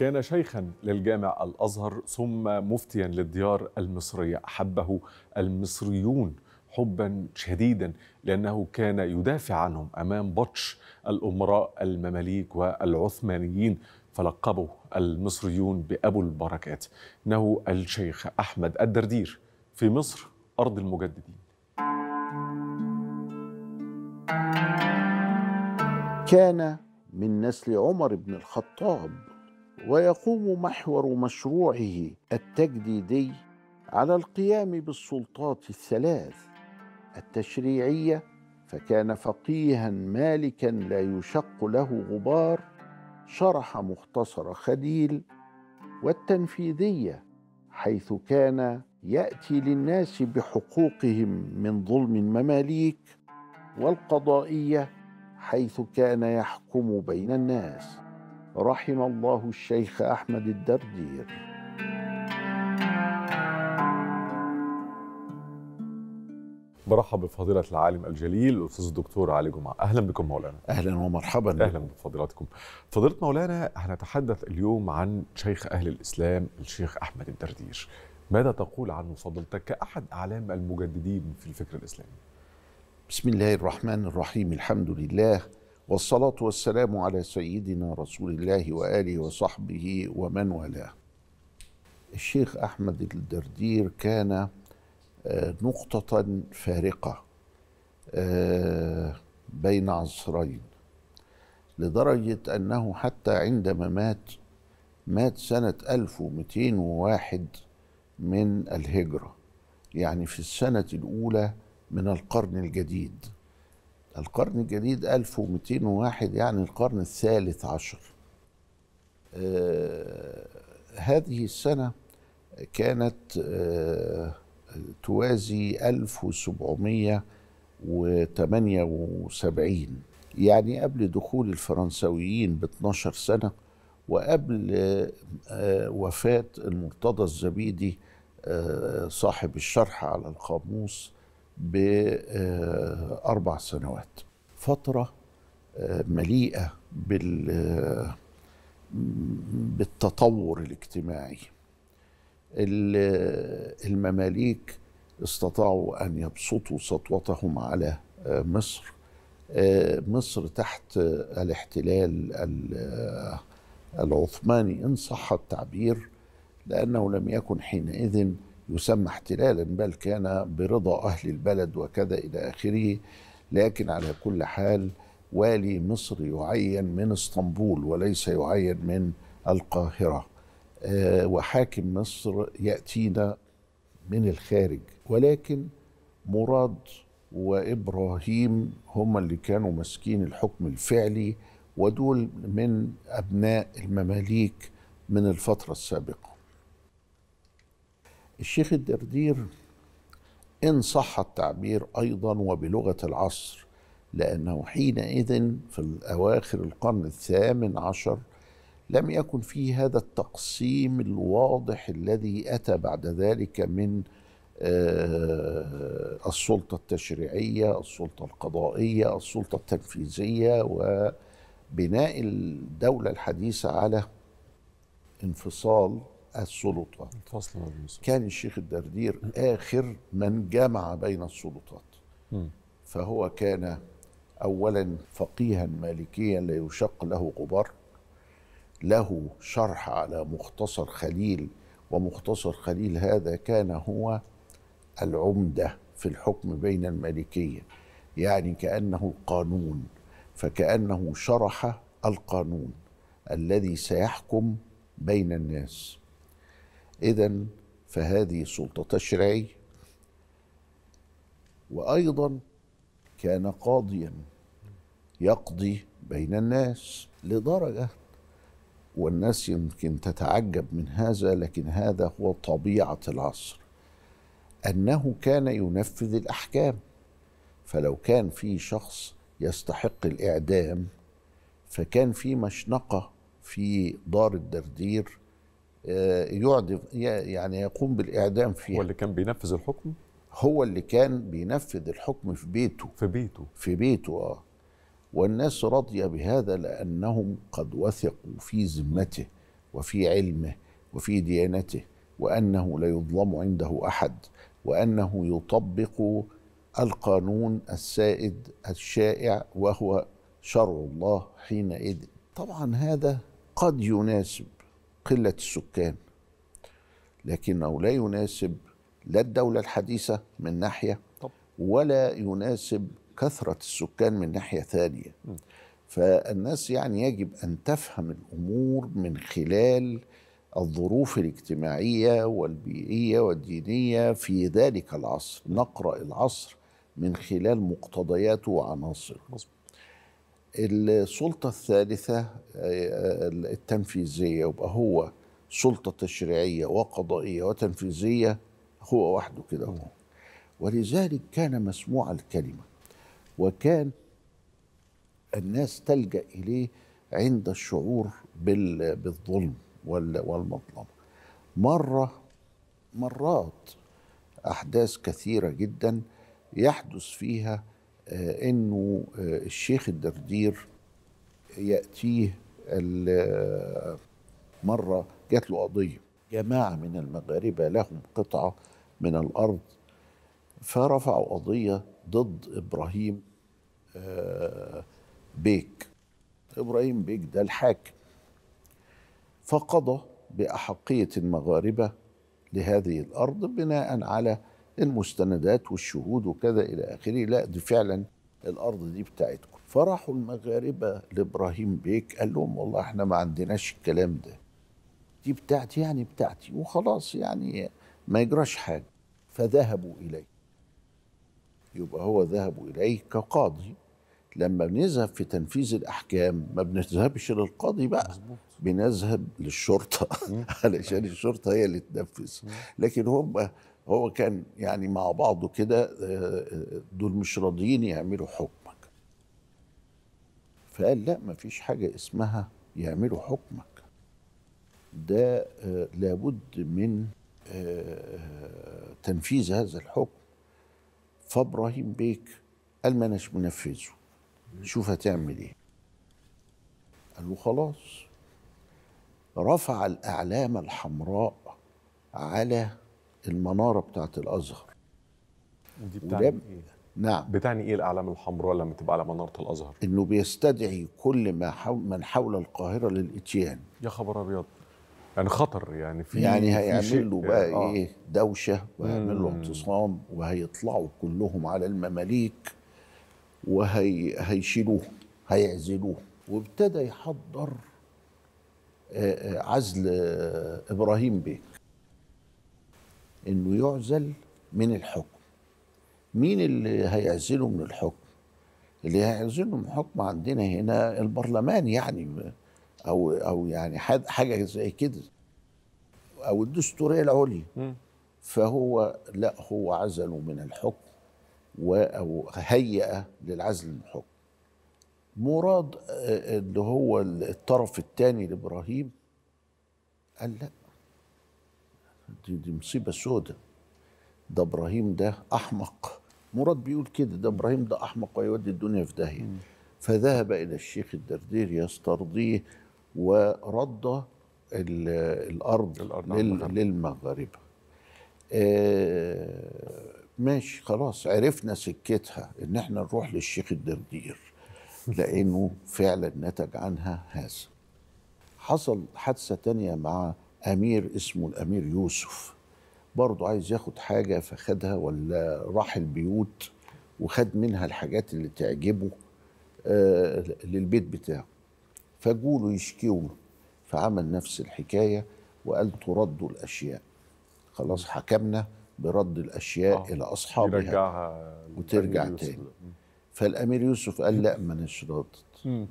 كان شيخا للجامع الازهر ثم مفتيا للديار المصريه احبه المصريون حبا شديدا لانه كان يدافع عنهم امام بطش الامراء المماليك والعثمانيين فلقبه المصريون بابو البركات انه الشيخ احمد الدردير في مصر ارض المجددين كان من نسل عمر بن الخطاب ويقوم محور مشروعه التجديدي على القيام بالسلطات الثلاث التشريعيه فكان فقيها مالكا لا يشق له غبار شرح مختصر خليل والتنفيذيه حيث كان ياتي للناس بحقوقهم من ظلم المماليك والقضائيه حيث كان يحكم بين الناس رحم الله الشيخ أحمد الدردير برحب بفضيلة العالم الجليل الأستاذ الدكتور علي جمعة أهلا بكم مولانا أهلا ومرحبا أهلا بفضيلتكم فضيلة مولانا هنتحدث اليوم عن شيخ أهل الإسلام الشيخ أحمد الدردير ماذا تقول عنه فضلتك كأحد أعلام المجددين في الفكر الإسلامي بسم الله الرحمن الرحيم الحمد لله والصلاة والسلام على سيدنا رسول الله وآله وصحبه ومن والاه الشيخ أحمد الدردير كان آه، نقطة فارقة آه، بين عصرين لدرجة أنه حتى عندما مات مات سنة 1201 من الهجرة يعني في السنة الأولى من القرن الجديد القرن الجديد 1201 يعني القرن الثالث عشر آه هذه السنة كانت آه توازي 1778 يعني قبل دخول الفرنسويين ب 12 سنة وقبل آه وفاة المرتضى الزبيدي آه، صاحب الشرح على القاموس بأربع آه، سنوات فترة آه، مليئة بال آه، بالتطور الاجتماعي المماليك استطاعوا أن يبسطوا سطوتهم على مصر مصر تحت الاحتلال العثماني إن صح التعبير لأنه لم يكن حينئذ يسمى احتلالا بل كان برضا أهل البلد وكذا إلى آخره لكن على كل حال والي مصر يعين من اسطنبول وليس يعين من القاهرة آه، وحاكم مصر يأتينا من الخارج ولكن مراد وإبراهيم هم اللي كانوا ماسكين الحكم الفعلي ودول من أبناء المماليك من الفترة السابقة الشيخ الدردير إن صح التعبير أيضا وبلغة العصر لأنه حينئذ في أواخر القرن الثامن عشر لم يكن في هذا التقسيم الواضح الذي أتى بعد ذلك من آه، السلطة التشريعية السلطة القضائية السلطة التنفيذية وبناء الدولة الحديثة على انفصال السلطات كان الشيخ الدردير آخر من جمع بين السلطات فهو كان أولا فقيها مالكيا لا يشق له غبار له شرح على مختصر خليل ومختصر خليل هذا كان هو العمدة في الحكم بين المالكية يعني كأنه قانون فكأنه شرح القانون الذي سيحكم بين الناس إذا فهذه سلطة تشريعية وأيضا كان قاضيا يقضي بين الناس لدرجة والناس يمكن تتعجب من هذا لكن هذا هو طبيعة العصر أنه كان ينفذ الأحكام فلو كان في شخص يستحق الإعدام فكان في مشنقة في دار الدردير آه، يعدم يعني يقوم بالإعدام فيها هو اللي كان بينفذ الحكم؟ هو اللي كان بينفذ الحكم في بيته في بيته في بيته آه والناس رضي بهذا لأنهم قد وثقوا في ذمته وفي علمه وفي ديانته وأنه لا يظلم عنده أحد وأنه يطبق القانون السائد الشائع وهو شرع الله حينئذ طبعا هذا قد يناسب قله السكان لكنه لا يناسب لا الدوله الحديثه من ناحيه ولا يناسب كثره السكان من ناحيه ثانيه فالناس يعني يجب ان تفهم الامور من خلال الظروف الاجتماعيه والبيئيه والدينيه في ذلك العصر نقرا العصر من خلال مقتضياته وعناصره السلطة الثالثة آه، آه، التنفيذية يبقى هو سلطة تشريعية وقضائية وتنفيذية هو وحده كده هو ولذلك كان مسموع الكلمة وكان الناس تلجأ إليه عند الشعور بالظلم والمظلمة مرة مرات أحداث كثيرة جدا يحدث فيها آه، انه آه، الشيخ الدردير ياتيه آه، مره جات له قضيه جماعه من المغاربه لهم قطعه من الارض فرفعوا قضيه ضد ابراهيم بيك ابراهيم بيك ده الحاكم فقضى باحقيه المغاربه لهذه الارض بناء على المستندات والشهود وكذا إلى آخره لا دي فعلا الأرض دي بتاعتكم فراحوا المغاربة لإبراهيم بيك قال لهم والله احنا ما عندناش الكلام ده دي بتاعتي يعني بتاعتي وخلاص يعني ما يجراش حاجة فذهبوا إليه يبقى هو ذهبوا إليه كقاضي لما بنذهب في تنفيذ الأحكام ما بنذهبش للقاضي بقى بنذهب للشرطه علشان الشرطه هي اللي تنفذ لكن هم هو كان يعني مع بعضه كده آه، آه، دول مش راضيين يعملوا حكمك فقال لا ما فيش حاجه اسمها يعملوا حكمك ده آه، لابد من تنفيذ هذا الحكم فابراهيم بيك قال ما اناش منفذه شوف هتعمل ايه قال له خلاص رفع الأعلام الحمراء على المنارة بتاعة الأزهر دي بتاعني إيه؟ نعم بتعني إيه الأعلام الحمراء لما تبقى على منارة الأزهر؟ إنه بيستدعي كل ما حول من حول القاهرة للإتيان يا خبر أبيض يعني خطر يعني في يعني هيعمل له بقى آه. ايه دوشه وهيعمل له اعتصام وهيطلعوا كلهم على المماليك وهيشيلوه هيعزلوه وابتدى يحضر آه، آه، عزل آه، ابراهيم بيك انه يعزل من الحكم مين اللي هيعزله من الحكم اللي هيعزله من الحكم عندنا هنا البرلمان يعني او او يعني حاجه زي كده او الدستوريه العليا فهو لا هو عزله من الحكم او هيئه للعزل من الحكم مراد آه، آه، اللي هو الطرف الثاني لابراهيم قال لا دي, دي مصيبه سودة ده ابراهيم ده احمق مراد بيقول كده ده ابراهيم ده احمق ويودي الدنيا في داهيه فذهب الى الشيخ الدردير يسترضيه ورد الارض, الأرض لل للمغاربه آه ماشي خلاص عرفنا سكتها ان احنا نروح للشيخ الدردير لأنه فعلا نتج عنها هذا حصل حادثة تانية مع أمير اسمه الأمير يوسف برضه عايز ياخد حاجة فخدها ولا راح البيوت وخد منها الحاجات اللي تعجبه آه، للبيت بتاعه فجوله يشكيوا له فعمل نفس الحكاية وقال تردوا الأشياء خلاص حكمنا برد الأشياء آه. إلى أصحابها وترجع تاني فالامير يوسف قال لا ما رادد راضي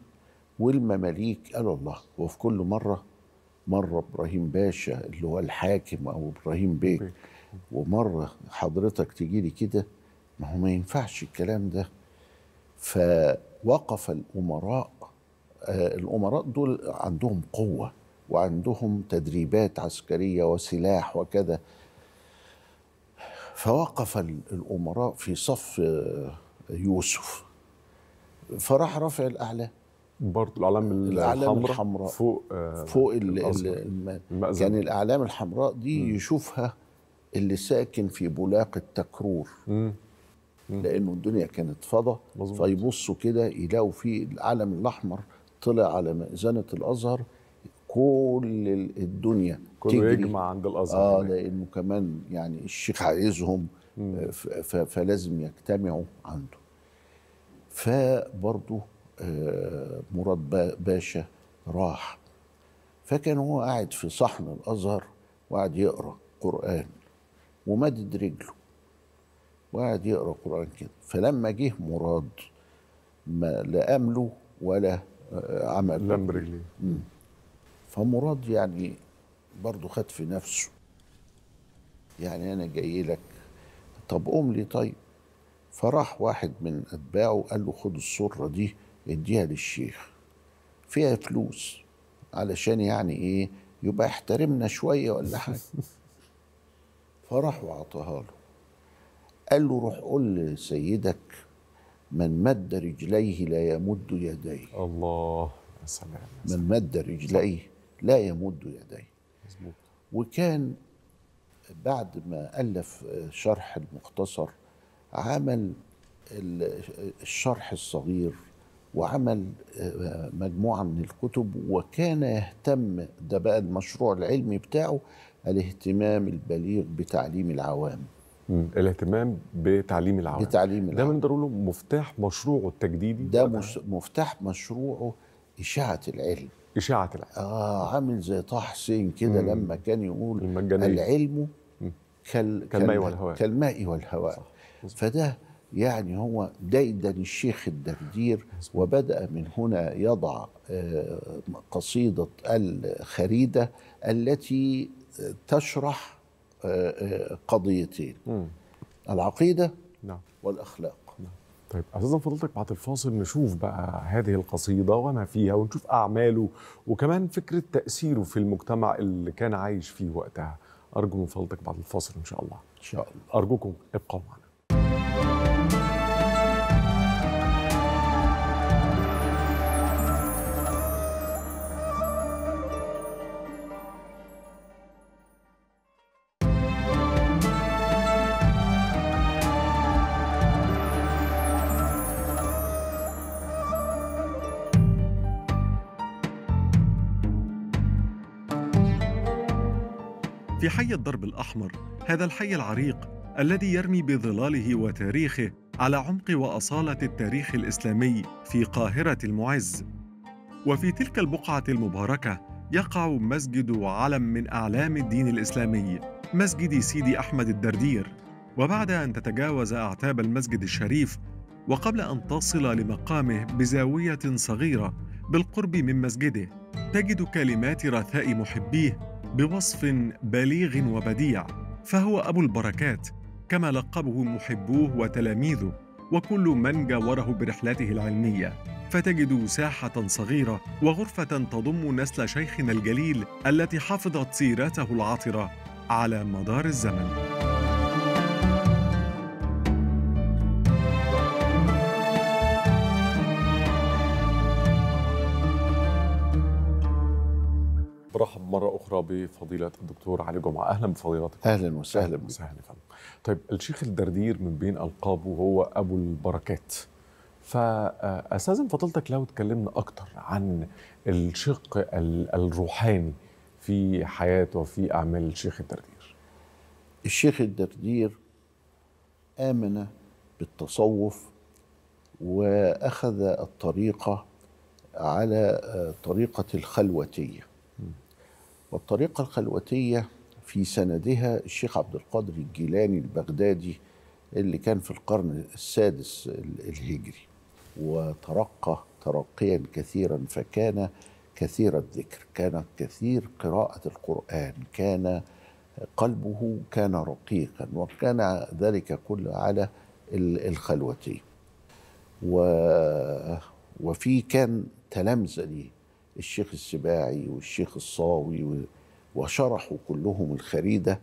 والمماليك قالوا الله وفي كل مره مره ابراهيم باشا اللي هو الحاكم او ابراهيم بيك ومره حضرتك تجي لي كده ما هو ما ينفعش الكلام ده فوقف الامراء آه الامراء دول عندهم قوه وعندهم تدريبات عسكريه وسلاح وكذا فوقف الامراء في صف يوسف فراح رافع الاعلام برضه الاعلام الحمراء الحمراء فوق آه فوق المأذن يعني الاعلام الحمراء دي م. يشوفها اللي ساكن في بلاق التكرور م. م. لانه الدنيا كانت فضة فيبصوا كده يلاقوا في العلم الاحمر طلع على مأذنة الازهر كل الدنيا كله يجمع عند الازهر اه لانه كمان يعني الشيخ عايزهم فلازم يجتمعوا عنده فبرضه آه، مراد باشا راح فكان هو قاعد في صحن الازهر وقاعد يقرا قران ومدد رجله وقاعد يقرا قران كده فلما جه مراد ما لا امله ولا آه، عمل لم رجليه فمراد يعني برضه خد في نفسه يعني انا جاي لك طب قوم لي طيب فراح واحد من اتباعه قال له خد السره دي اديها للشيخ فيها فلوس علشان يعني ايه يبقى احترمنا شويه ولا حاجه فراح وعطاها له قال له روح قول لسيدك من مد رجليه لا يمد يديه الله سلام من مد رجليه لا يمد يديه وكان بعد ما ألف آه، شرح المختصر عمل آه، الشرح الصغير وعمل آه، مجموعة من الكتب وكان يهتم ده بقى المشروع العلمي بتاعه الاهتمام البليغ بتعليم العوام الاهتمام بتعليم العوام بتعليم العوام ده من له مفتاح مشروعه التجديدي ده مفتاح مشروعه إشاعة العلم إشاعة العلم آه عامل زي طه حسين كده لما كان يقول المجانية. العلم كال كالماء والهواء كالماء والهواء صح. فده يعني هو دايدا الشيخ الدردير وبدأ من هنا يضع آه، قصيدة الخريدة التي تشرح آه، آه، قضيتين العقيدة نعم. والأخلاق طيب أساسا فضلتك بعد الفاصل نشوف بقى هذه القصيدة وما فيها ونشوف أعماله وكمان فكرة تأثيره في المجتمع اللي كان عايش فيه وقتها أرجو من فضلتك بعد الفاصل إن شاء الله إن شاء الله أرجوكم ابقوا معنا في حي الدرب الأحمر هذا الحي العريق الذي يرمي بظلاله وتاريخه على عمق وأصالة التاريخ الإسلامي في قاهرة المعز وفي تلك البقعة المباركة يقع مسجد وعلم من أعلام الدين الإسلامي مسجد سيدي أحمد الدردير وبعد أن تتجاوز أعتاب المسجد الشريف وقبل أن تصل لمقامه بزاوية صغيرة بالقرب من مسجده تجد كلمات رثاء محبيه بوصف بليغ وبديع فهو ابو البركات كما لقبه محبوه وتلاميذه وكل من جاوره برحلته العلميه فتجد ساحه صغيره وغرفه تضم نسل شيخنا الجليل التي حفظت سيرته العطره على مدار الزمن بفضيلة الدكتور علي جمعة أهلا بفضيلتك أهلا وسهلا أهلا وسهلا طيب الشيخ الدردير من بين ألقابه هو أبو البركات فأستاذن فضيلتك لو تكلمنا أكتر عن الشق الروحاني في حياته وفي أعمال الشيخ الدردير الشيخ الدردير آمن بالتصوف وأخذ الطريقة على طريقة الخلوتية والطريقة الخلوتية في سندها الشيخ عبد القادر الجيلاني البغدادي اللي كان في القرن السادس الهجري وترقى ترقيا كثيرا فكان كثير الذكر كان كثير قراءة القرآن كان قلبه كان رقيقا وكان ذلك كله على الخلوتي و وفي كان تلامذة الشيخ السباعي والشيخ الصاوي وشرحوا كلهم الخريدة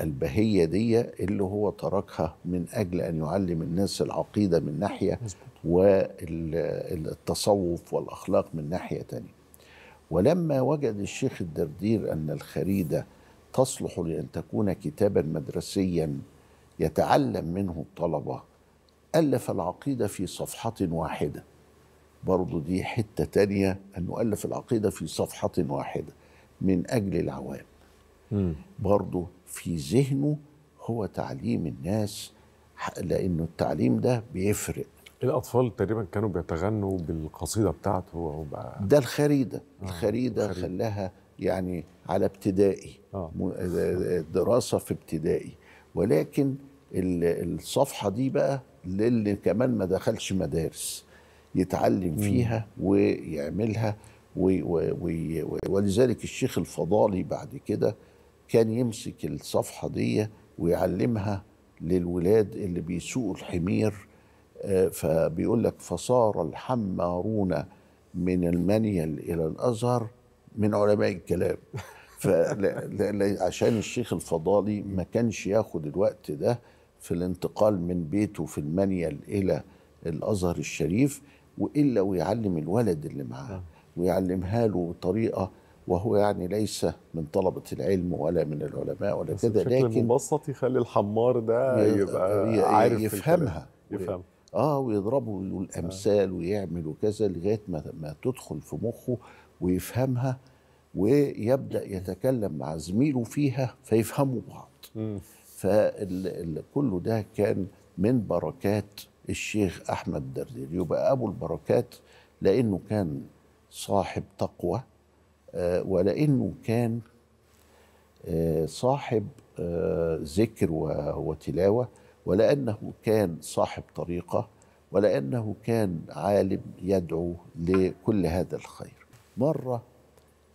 البهية دي اللي هو تركها من أجل أن يعلم الناس العقيدة من ناحية والتصوف والأخلاق من ناحية تانية ولما وجد الشيخ الدردير أن الخريدة تصلح لأن تكون كتابا مدرسيا يتعلم منه الطلبة ألف العقيدة في صفحة واحدة برضو دي حتة تانية أن نؤلف العقيدة في صفحة واحدة من أجل العوام برضو في ذهنه هو تعليم الناس لأنه التعليم ده بيفرق الأطفال تقريبا كانوا بيتغنوا بالقصيدة بتاعته وبقى... ده الخريدة آه. الخريدة الخريد. خلاها يعني على ابتدائي آه. دراسة في ابتدائي ولكن الصفحة دي بقى للي كمان ما دخلش مدارس يتعلم فيها ويعملها ولذلك الشيخ الفضالي بعد كده كان يمسك الصفحه دي ويعلمها للولاد اللي بيسوقوا الحمير آه، فبيقول لك فصار الحمارون من المنيل الى الازهر من علماء الكلام عشان الشيخ الفضالي ما كانش ياخد الوقت ده في الانتقال من بيته في المنيل الى الازهر الشريف والا ويعلم الولد اللي معاه نعم. ويعلمها له بطريقه وهو يعني ليس من طلبة العلم ولا من العلماء ولا كده لكن مبسط يخلي الحمار ده يبقى عارف يفهمها يفهم اه ويضربه الامثال آه. ويعمل وكذا لغايه ما, ما تدخل في مخه ويفهمها ويبدا يتكلم مع زميله فيها فيفهموا بعض فكل ده كان من بركات الشيخ أحمد دردير يبقى أبو البركات لأنه كان صاحب تقوى آه، ولأنه كان آه، صاحب آه، ذكر وتلاوة ولأنه كان صاحب طريقة ولأنه كان عالم يدعو لكل هذا الخير مرة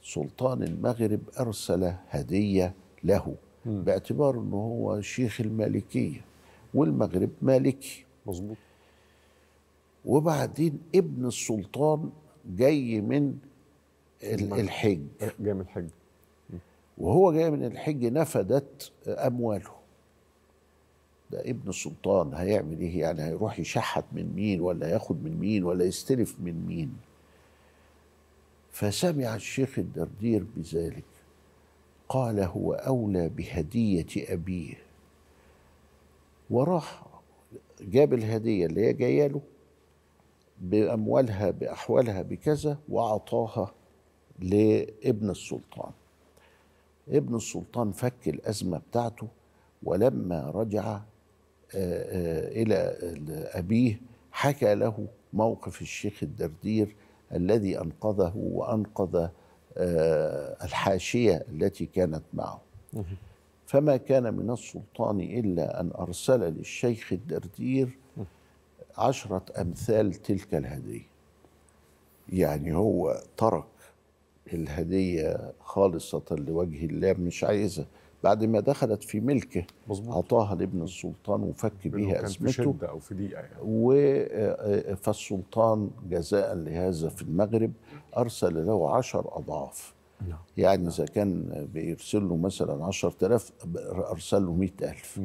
سلطان المغرب أرسل هدية له باعتبار أنه هو شيخ المالكية والمغرب مالكي مظبوط وبعدين ابن السلطان جاي من الحج آه، جاي من الحج وهو جاي من الحج نفدت امواله ده ابن السلطان هيعمل ايه يعني هيروح يشحت من مين ولا ياخد من مين ولا يستلف من مين فسمع الشيخ الدردير بذلك قال هو اولى بهديه ابيه وراح جاب الهديه اللي هي جايه له بأموالها بأحوالها بكذا وأعطاها لابن السلطان ابن السلطان فك الأزمة بتاعته ولما رجع آه، آه، إلى أبيه حكى له موقف الشيخ الدردير الذي أنقذه وأنقذ آه، الحاشية التي كانت معه فما كان من السلطان إلا أن أرسل للشيخ الدردير عشرة أمثال تلك الهدية يعني هو ترك الهدية خالصة لوجه الله مش عايزها بعد ما دخلت في ملكه مظبوط. أعطاها لابن السلطان وفك بها اسمته في او في دقيقه يعني. و آه، آه، فالسلطان جزاء لهذا في المغرب ارسل له عشر اضعاف لا. نعم. يعني اذا كان بيرسل له مثلا 10000 ارسل له 100000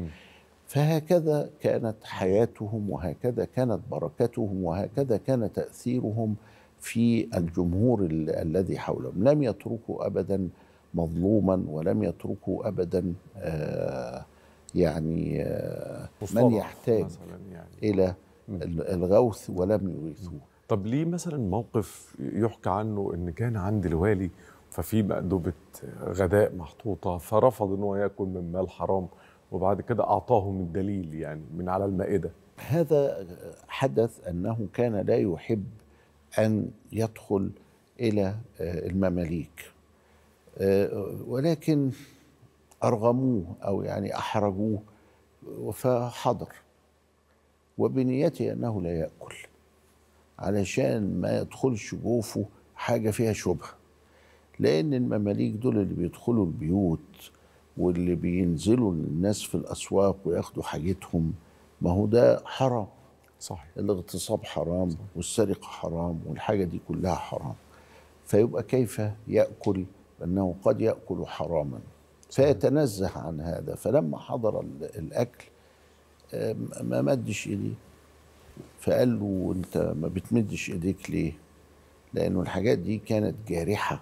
فهكذا كانت حياتهم وهكذا كانت بركتهم وهكذا كان تاثيرهم في الجمهور الذي حولهم لم يتركوا ابدا مظلوما ولم يتركوا ابدا آه، يعني آه، من يحتاج يعني. الى الغوث ولم يغيثوه طب ليه مثلا موقف يحكى عنه ان كان عند الوالي ففي مأدبة غداء محطوطة فرفض ان هو ياكل من مال حرام وبعد كده أعطاهم الدليل يعني من على المائدة هذا حدث أنه كان لا يحب أن يدخل إلى آه، المماليك آه، ولكن أرغموه أو يعني أحرجوه فحضر وبنيته أنه لا يأكل علشان ما يدخلش جوفه حاجة فيها شبهة لأن المماليك دول اللي بيدخلوا البيوت واللي بينزلوا للناس في الاسواق وياخدوا حاجتهم ما هو ده حرام صحيح الاغتصاب حرام صحيح. والسرقه حرام والحاجه دي كلها حرام فيبقى كيف ياكل انه قد ياكل حراما فيتنزه عن هذا فلما حضر الاكل ما مدش ايديه فقال له انت ما بتمدش ايديك ليه لانه الحاجات دي كانت جارحه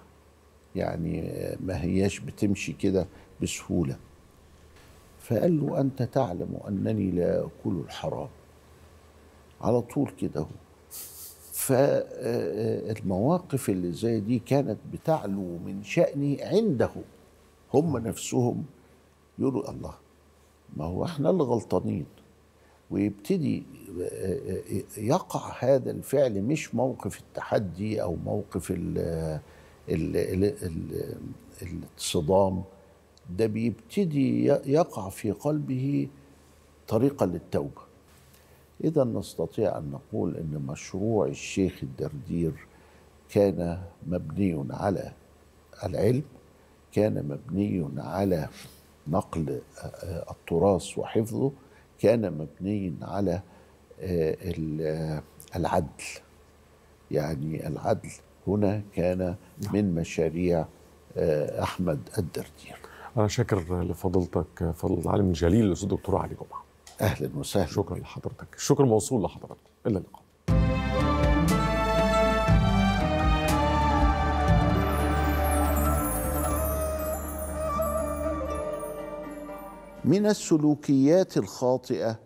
يعني آه، ما هياش بتمشي كده بسهولة فقال له أنت تعلم أنني لا أكل الحرام على طول كده فالمواقف آه، اللي زي دي كانت بتعلو من شأني عنده هم نفسهم يقولوا الله ما هو احنا اللي غلطانين ويبتدي آه، آه، يقع هذا الفعل مش موقف التحدي او موقف الـ الـ الـ الـ الصدام ده بيبتدي يقع في قلبه طريقة للتوبة إذا نستطيع أن نقول أن مشروع الشيخ الدردير كان مبني على العلم كان مبني على نقل آه، آه، التراث وحفظه كان مبني على آه، العدل يعني العدل هنا كان نعم. من مشاريع أحمد الدردير انا شاكر لفضيلتك فضل العالم الجليل الاستاذ الدكتور علي جمعه اهلا وسهلا شكرا لحضرتك الشكر موصول لحضرتك الى اللقاء من السلوكيات الخاطئه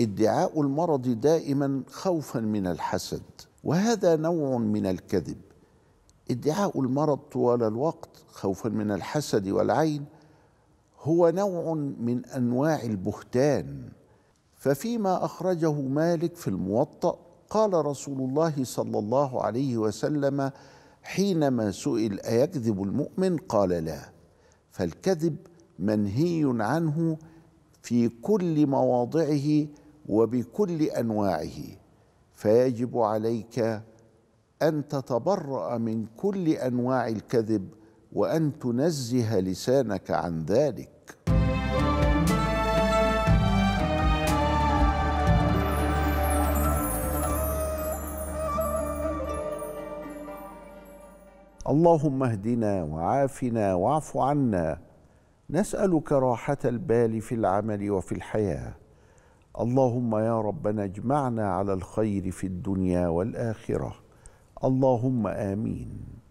ادعاء المرض دائما خوفا من الحسد وهذا نوع من الكذب ادعاء المرض طوال الوقت خوفا من الحسد والعين هو نوع من انواع البهتان ففيما اخرجه مالك في الموطأ قال رسول الله صلى الله عليه وسلم حينما سئل ايكذب المؤمن قال لا فالكذب منهي عنه في كل مواضعه وبكل انواعه فيجب عليك ان تتبرا من كل انواع الكذب وان تنزه لسانك عن ذلك اللهم اهدنا وعافنا واعف عنا نسالك راحه البال في العمل وفي الحياه اللهم يا ربنا اجمعنا على الخير في الدنيا والاخره اللهم امين